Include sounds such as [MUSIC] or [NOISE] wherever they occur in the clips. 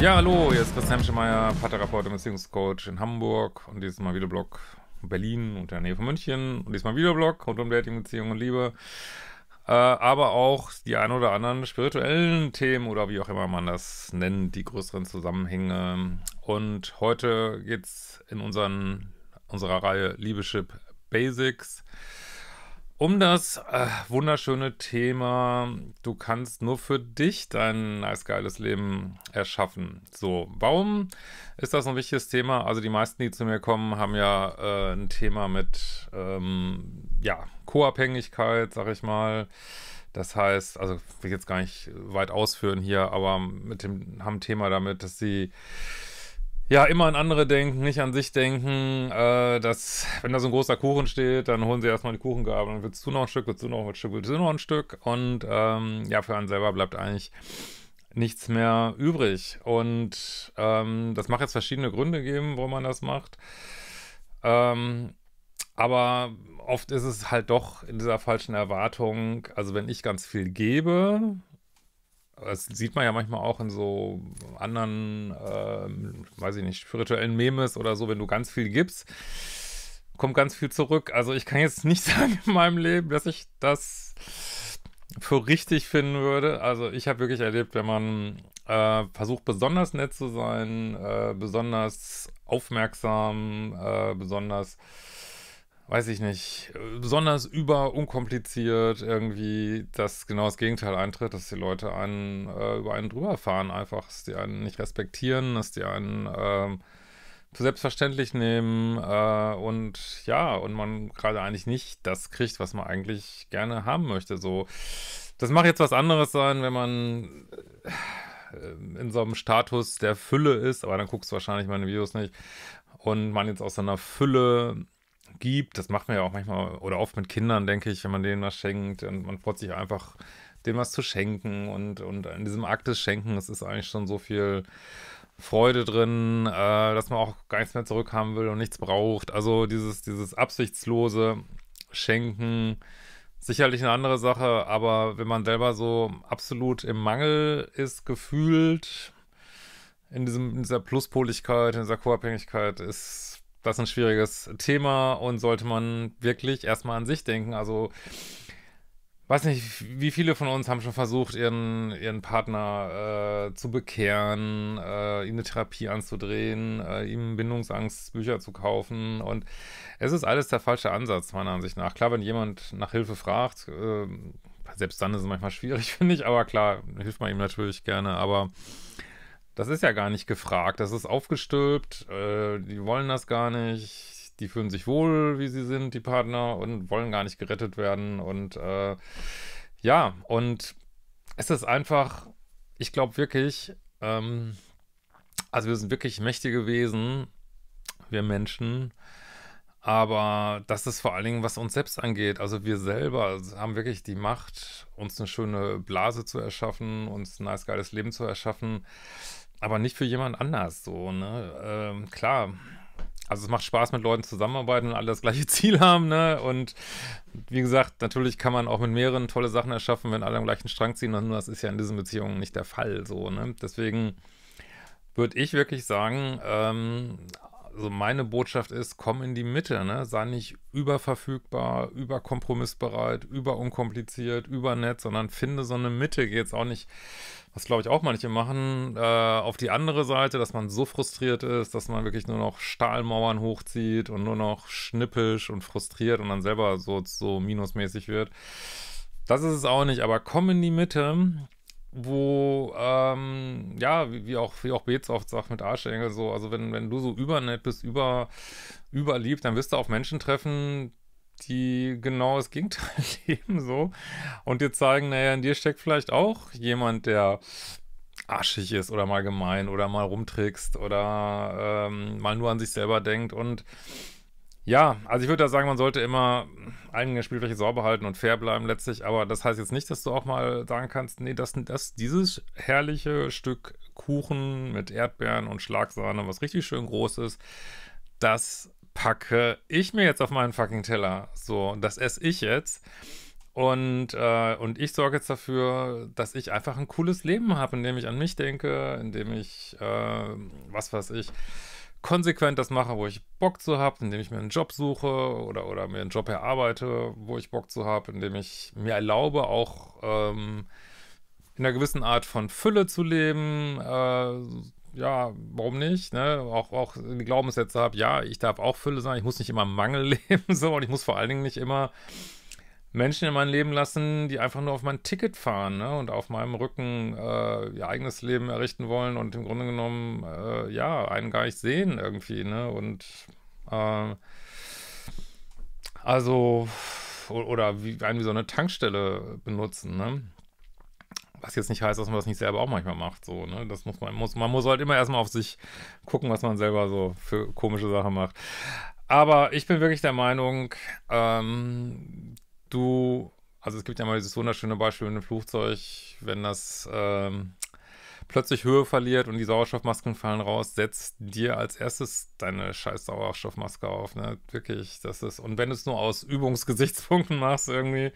Ja, hallo, hier ist Christian Hemschemeyer, Paartherapeut und Beziehungscoach in Hamburg und dieses Mal Videoblog Berlin und der Nähe von München und diesmal Videoblog rund um Dating, Beziehung und Liebe, äh, aber auch die ein oder anderen spirituellen Themen oder wie auch immer man das nennt, die größeren Zusammenhänge. Und heute geht's in unseren, unserer Reihe Liebeschip Basics um das äh, wunderschöne Thema, du kannst nur für dich dein nice, geiles Leben erschaffen. So, warum ist das ein wichtiges Thema? Also die meisten, die zu mir kommen, haben ja äh, ein Thema mit, ähm, ja, Co-Abhängigkeit, sag ich mal. Das heißt, also will ich jetzt gar nicht weit ausführen hier, aber mit dem, haben Thema damit, dass sie ja, immer an andere denken, nicht an sich denken. Äh, dass, wenn da so ein großer Kuchen steht, dann holen sie erstmal die Kuchengabel. Dann willst du noch ein Stück, willst du noch ein Stück, willst du noch ein Stück. Und ähm, ja, für einen selber bleibt eigentlich nichts mehr übrig. Und ähm, das mag jetzt verschiedene Gründe geben, warum man das macht. Ähm, aber oft ist es halt doch in dieser falschen Erwartung, also wenn ich ganz viel gebe, das sieht man ja manchmal auch in so anderen, äh, weiß ich nicht, spirituellen Memes oder so, wenn du ganz viel gibst, kommt ganz viel zurück. Also ich kann jetzt nicht [LAUGHS] sagen in meinem Leben, dass ich das für richtig finden würde. Also ich habe wirklich erlebt, wenn man äh, versucht, besonders nett zu sein, äh, besonders aufmerksam, äh, besonders weiß ich nicht, besonders über unkompliziert irgendwie, dass genau das Gegenteil eintritt, dass die Leute einen äh, über einen drüber fahren, einfach, dass die einen nicht respektieren, dass die einen äh, für selbstverständlich nehmen äh, und ja, und man gerade eigentlich nicht das kriegt, was man eigentlich gerne haben möchte. So, das mag jetzt was anderes sein, wenn man äh, in so einem Status der Fülle ist, aber dann guckst du wahrscheinlich meine Videos nicht und man jetzt aus seiner Fülle gibt. Das macht man ja auch manchmal oder oft mit Kindern, denke ich, wenn man denen was schenkt. Und man freut sich einfach, dem was zu schenken. Und, und in diesem Akt des Schenken, es ist eigentlich schon so viel Freude drin, äh, dass man auch gar nichts mehr zurückhaben will und nichts braucht. Also dieses, dieses absichtslose Schenken, sicherlich eine andere Sache, aber wenn man selber so absolut im Mangel ist, gefühlt, in, diesem, in dieser Pluspoligkeit, in dieser Co-Abhängigkeit, ist das ist ein schwieriges Thema und sollte man wirklich erstmal an sich denken. Also, weiß nicht, wie viele von uns haben schon versucht, ihren, ihren Partner äh, zu bekehren, äh, ihm eine Therapie anzudrehen, äh, ihm Bindungsangstbücher zu kaufen. Und es ist alles der falsche Ansatz, meiner Ansicht nach. Klar, wenn jemand nach Hilfe fragt, ähm, selbst dann ist es manchmal schwierig, [LAUGHS] finde ich, aber klar, hilft man ihm natürlich gerne, aber das ist ja gar nicht gefragt. Das ist aufgestülpt. Äh, die wollen das gar nicht. Die fühlen sich wohl, wie sie sind, die Partner, und wollen gar nicht gerettet werden. Und äh, ja, und es ist einfach, ich glaube wirklich, ähm, also wir sind wirklich mächtige Wesen, wir Menschen. Aber das ist vor allen Dingen, was uns selbst angeht. Also wir selber haben wirklich die Macht, uns eine schöne Blase zu erschaffen, uns ein nice, geiles Leben zu erschaffen aber nicht für jemand anders so, ne? Ähm, klar. Also es macht Spaß, mit Leuten zusammenarbeiten und alle das gleiche [LAUGHS] Ziel haben, ne? Und wie gesagt, natürlich kann man auch mit mehreren tolle Sachen erschaffen, wenn alle am gleichen Strang ziehen, nur das ist ja in diesen Beziehungen nicht der Fall, so, ne? Deswegen würde ich wirklich sagen, ähm, also meine Botschaft ist, komm in die Mitte, ne? Sei nicht überverfügbar, überkompromissbereit, überunkompliziert, übernett, sondern finde so eine Mitte. Geht es auch nicht, was glaube ich auch manche machen, äh, auf die andere Seite, dass man so frustriert ist, dass man wirklich nur noch Stahlmauern hochzieht und nur noch schnippisch und frustriert und dann selber so, so minusmäßig wird. Das ist es auch nicht, aber komm in die Mitte wo, ähm, ja, wie, wie, auch, wie auch Beetz oft sagt mit Arschengel, so, also wenn, wenn du so übernett bist, über, überliebt, dann wirst du auf Menschen treffen, die genau das Gegenteil [LAUGHS] leben, so, und dir zeigen, naja, in dir steckt vielleicht auch jemand, der arschig ist oder mal gemein oder mal rumtrickst oder ähm, mal nur an sich selber denkt und ja, also ich würde da sagen, man sollte immer eigene Spielfläche sauber halten und fair bleiben letztlich, aber das heißt jetzt nicht, dass du auch mal sagen kannst, nee, das, das, dieses herrliche Stück Kuchen mit Erdbeeren und Schlagsahne, was richtig schön groß ist, das packe ich mir jetzt auf meinen fucking Teller. So, das esse ich jetzt. Und, äh, und ich sorge jetzt dafür, dass ich einfach ein cooles Leben habe, indem ich an mich denke, indem ich, äh, was weiß ich, konsequent das mache, wo ich Bock zu habe, indem ich mir einen Job suche oder, oder mir einen Job erarbeite, wo ich Bock zu habe, indem ich mir erlaube, auch ähm, in einer gewissen Art von Fülle zu leben. Äh, ja, warum nicht? Ne? Auch, auch die Glaubenssätze habe, ja, ich darf auch Fülle sein, ich muss nicht immer Mangel [LAUGHS] leben, so, und ich muss vor allen Dingen nicht immer Menschen in mein Leben lassen, die einfach nur auf mein Ticket fahren ne? und auf meinem Rücken äh, ihr eigenes Leben errichten wollen und im Grunde genommen, äh, ja, einen gar nicht sehen irgendwie, ne? Und äh, also, oder wie einen wie so eine Tankstelle benutzen, ne? Was jetzt nicht heißt, dass man das nicht selber auch manchmal macht, so, ne? Das muss man, muss, man muss halt immer erstmal auf sich gucken, was man selber so für komische Sachen macht. Aber ich bin wirklich der Meinung, ähm, du, also es gibt ja mal dieses wunderschöne Beispiel mit einem Flugzeug, wenn das ähm, plötzlich Höhe verliert und die Sauerstoffmasken fallen raus, setzt dir als erstes deine scheiß Sauerstoffmaske auf. Ne? Wirklich, das ist. Und wenn du es nur aus Übungsgesichtspunkten machst, irgendwie.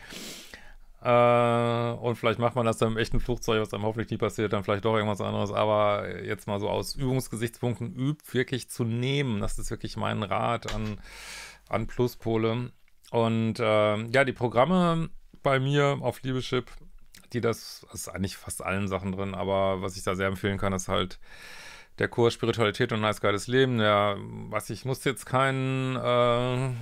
Äh, und vielleicht macht man das dann im echten Flugzeug, was einem hoffentlich nie passiert, dann vielleicht doch irgendwas anderes. Aber jetzt mal so aus Übungsgesichtspunkten übt, wirklich zu nehmen. Das ist wirklich mein Rat an, an Pluspole. Und äh, ja, die Programme bei mir auf Liebeschip, die das, das ist eigentlich fast allen Sachen drin, aber was ich da sehr empfehlen kann, ist halt der Kurs Spiritualität und Nice Geiles Leben. Ja, was ich muss jetzt keinen äh,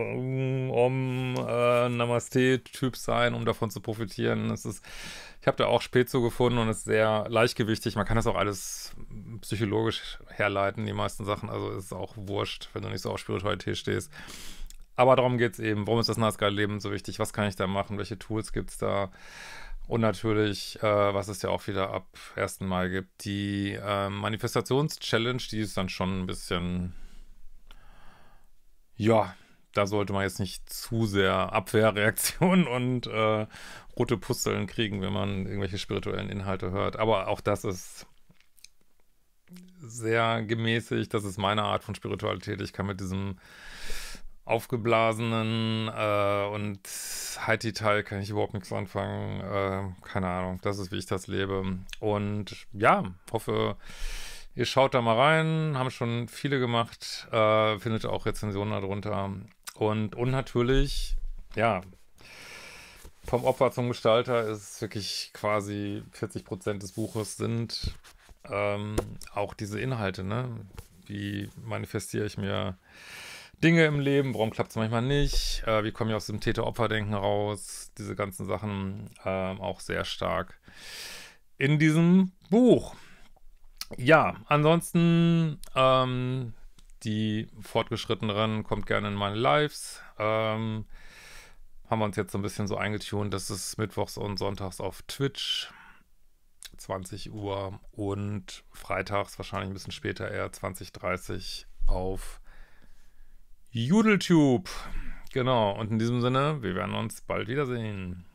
um, um äh, Namaste-Typ sein, um davon zu profitieren. Es ist, ich habe da auch Spezo gefunden und ist sehr leichtgewichtig. Man kann das auch alles psychologisch herleiten, die meisten Sachen. Also ist es auch wurscht, wenn du nicht so auf Spiritualität stehst. Aber darum geht es eben, warum ist das Nazca-Leben so wichtig, was kann ich da machen, welche Tools gibt es da? Und natürlich, äh, was es ja auch wieder ab 1. Mai gibt, die äh, Manifestations-Challenge, die ist dann schon ein bisschen, ja, da sollte man jetzt nicht zu sehr Abwehrreaktionen [LAUGHS] und äh, rote Pusteln kriegen, wenn man irgendwelche spirituellen Inhalte hört. Aber auch das ist sehr gemäßigt, das ist meine Art von Spiritualität. Ich kann mit diesem aufgeblasenen äh, und high Teil kann ich überhaupt nichts anfangen. Äh, keine Ahnung, das ist, wie ich das lebe. Und ja, hoffe, ihr schaut da mal rein. Haben schon viele gemacht. Äh, findet auch Rezensionen darunter. Und, und natürlich, ja, vom Opfer zum Gestalter ist wirklich quasi 40 Prozent des Buches sind ähm, auch diese Inhalte, ne? Wie manifestiere ich mir Dinge im Leben, warum klappt es manchmal nicht, äh, wie komme ich aus dem Täter-Opfer-Denken raus, diese ganzen Sachen äh, auch sehr stark in diesem Buch. Ja, ansonsten ähm, die Fortgeschritteneren kommt gerne in meine Lives. Ähm, haben wir uns jetzt so ein bisschen so eingetunt, dass es mittwochs und sonntags auf Twitch 20 Uhr und freitags wahrscheinlich ein bisschen später eher 20:30 Uhr auf Twitch. Judeltube. Genau, und in diesem Sinne, wir werden uns bald wiedersehen.